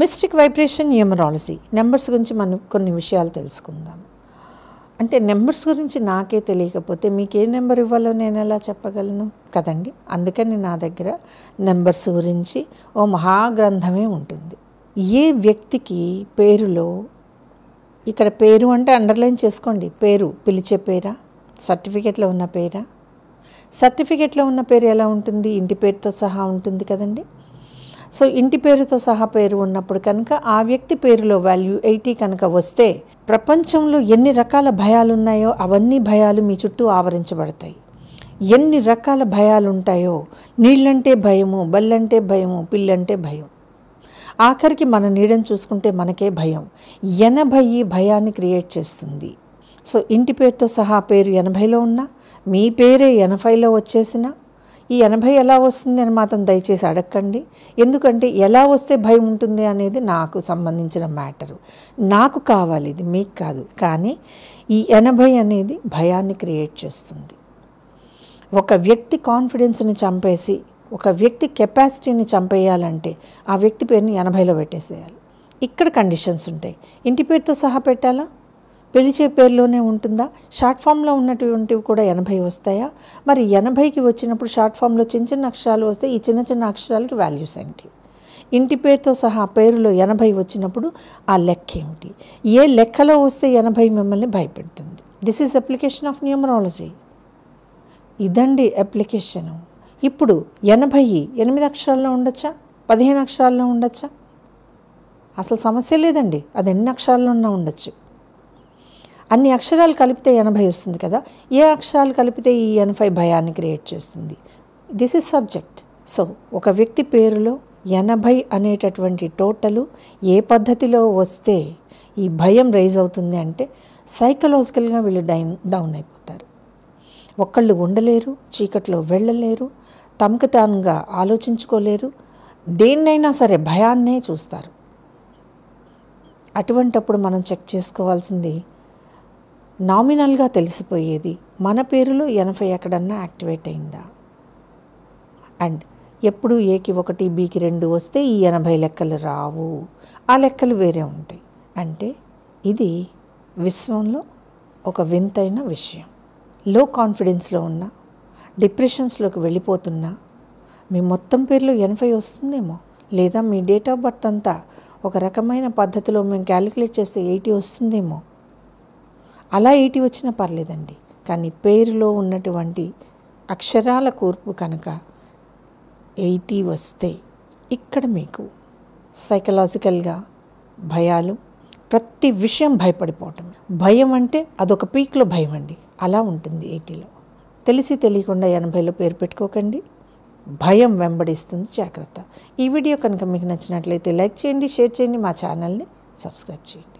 mystic vibration numerology numbers గురించి మనం కొన్ని విషయాలు తెలుసుకుందాం అంటే నెంబర్స్ గురించి నాకే తెలియకపోతే మీకు ఏ నెంబర్ ఇవ్వాలో నేను ఎలా చెప్పగలను కదండి అందుకని నా దగ్గర నెంబర్స్ గురించి ఓ మహాగ్రంథమే ఉంటుంది ఏ వ్యక్తికి పేరులో ఇక్కడ పేరు అంటే అండర్లైన్ చేసుకోండి పేరు పిలిచే పేరా సర్టిఫికెట్లో ఉన్న పేరా సర్టిఫికెట్లో ఉన్న పేరు ఎలా ఉంటుంది ఇంటి పేరుతో సహా ఉంటుంది కదండి సో ఇంటి పేరుతో సహా పేరు ఉన్నప్పుడు కనుక ఆ వ్యక్తి పేరులో వాల్యూ ఎయిటీ కనుక వస్తే ప్రపంచంలో ఎన్ని రకాల భయాలు ఉన్నాయో అవన్నీ భయాలు మీ చుట్టూ ఆవరించబడతాయి ఎన్ని రకాల భయాలు ఉంటాయో నీళ్ళంటే భయము బల్లంటే భయము పిల్లంటే భయం ఆఖరికి మన నీడని చూసుకుంటే మనకే భయం ఎనభై భయాన్ని క్రియేట్ చేస్తుంది సో ఇంటి పేరుతో సహా పేరు ఎనభైలో ఉన్నా మీ పేరే ఎనభైలో వచ్చేసినా ఈ ఎనభై ఎలా వస్తుంది అని మాత్రం దయచేసి అడగండి ఎందుకంటే ఎలా వస్తే భయం ఉంటుంది అనేది నాకు సంబంధించిన మ్యాటరు నాకు కావాలి ఇది మీకు కాదు కానీ ఈ ఎనభై అనేది భయాన్ని క్రియేట్ చేస్తుంది ఒక వ్యక్తి కాన్ఫిడెన్స్ని చంపేసి ఒక వ్యక్తి కెపాసిటీని చంపేయాలంటే ఆ వ్యక్తి పేరుని ఎనభైలో పెట్టేసేయాలి ఇక్కడ కండిషన్స్ ఉంటాయి ఇంటి పేరుతో సహా పెట్టాలా పిలిచే పేరులోనే ఉంటుందా షార్ట్ ఫామ్లో ఉన్నటువంటివి కూడా ఎనభై వస్తాయా మరి ఎనభైకి వచ్చినప్పుడు షార్ట్ ఫామ్లో చిన్న చిన్న అక్షరాలు వస్తే ఈ చిన్న చిన్న అక్షరాలకి వాల్యూస్ ఏంటి ఇంటి పేరుతో సహా పేరులో ఎనభై వచ్చినప్పుడు ఆ లెక్క ఏమిటి ఏ లెక్కలో వస్తే ఎనభై మిమ్మల్ని భయపెడుతుంది this is application of numerology ఇదండి అప్లికేషను ఇప్పుడు ఎనభై ఎనిమిది అక్షరాల్లో ఉండొచ్చా పదిహేను అక్షరాల్లో ఉండొచ్చా అసలు సమస్య లేదండి అది ఎన్ని అక్షరాల్లో ఉన్నా ఉండొచ్చు అన్ని అక్షరాలు కలిపితే ఎనభై వస్తుంది కదా ఏ అక్షరాలు కలిపితే ఈ ఎనభై భయాన్ని క్రియేట్ చేస్తుంది దిస్ ఇస్ సబ్జెక్ట్ సో ఒక వ్యక్తి పేరులో ఎనభై అనేటటువంటి టోటలు ఏ పద్ధతిలో వస్తే ఈ భయం రైజ్ అవుతుంది అంటే సైకలాజికల్గా వీళ్ళు డైన్ డౌన్ అయిపోతారు ఒక్కళ్ళు ఉండలేరు చీకట్లో వెళ్ళలేరు తమకు తానుగా ఆలోచించుకోలేరు దేన్నైనా సరే భయాన్నే చూస్తారు అటువంటప్పుడు మనం చెక్ చేసుకోవాల్సింది నామినల్గా తెలిసిపోయేది మన పేరులో ఎనభై ఎక్కడన్నా యాక్టివేట్ అయిందా అండ్ ఎప్పుడు ఏకి ఒకటి బీకి రెండు వస్తే ఈ ఎనభై లెక్కలు రావు ఆ లెక్కలు వేరే ఉంటాయి అంటే ఇది విశ్వంలో ఒక వింతైన విషయం లో కాన్ఫిడెన్స్లో ఉన్న డిప్రెషన్స్లోకి వెళ్ళిపోతున్నా మీ మొత్తం పేర్లో ఎనభై వస్తుందేమో లేదా మీ డేట్ ఆఫ్ బర్త్ అంతా ఒక రకమైన పద్ధతిలో మేము క్యాలిక్యులేట్ చేస్తే ఎయిటీ వస్తుందేమో అలా ఏటి వచ్చినా పర్లేదండి కానీ పేరులో ఉన్నటువంటి అక్షరాల కూర్పు కనుక ఎయిటీ వస్తే ఇక్కడ మీకు సైకలాజికల్గా భయాలు ప్రతి విషయం భయపడిపోవటం భయం అంటే అదొక పీక్లో భయం అండి అలా ఉంటుంది ఎయిటీలో తెలిసి తెలియకుండా ఎనభైలో పేరు పెట్టుకోకండి భయం వెంబడిస్తుంది జాగ్రత్త ఈ వీడియో కనుక మీకు నచ్చినట్లయితే లైక్ చేయండి షేర్ చేయండి మా ఛానల్ని సబ్స్క్రైబ్ చేయండి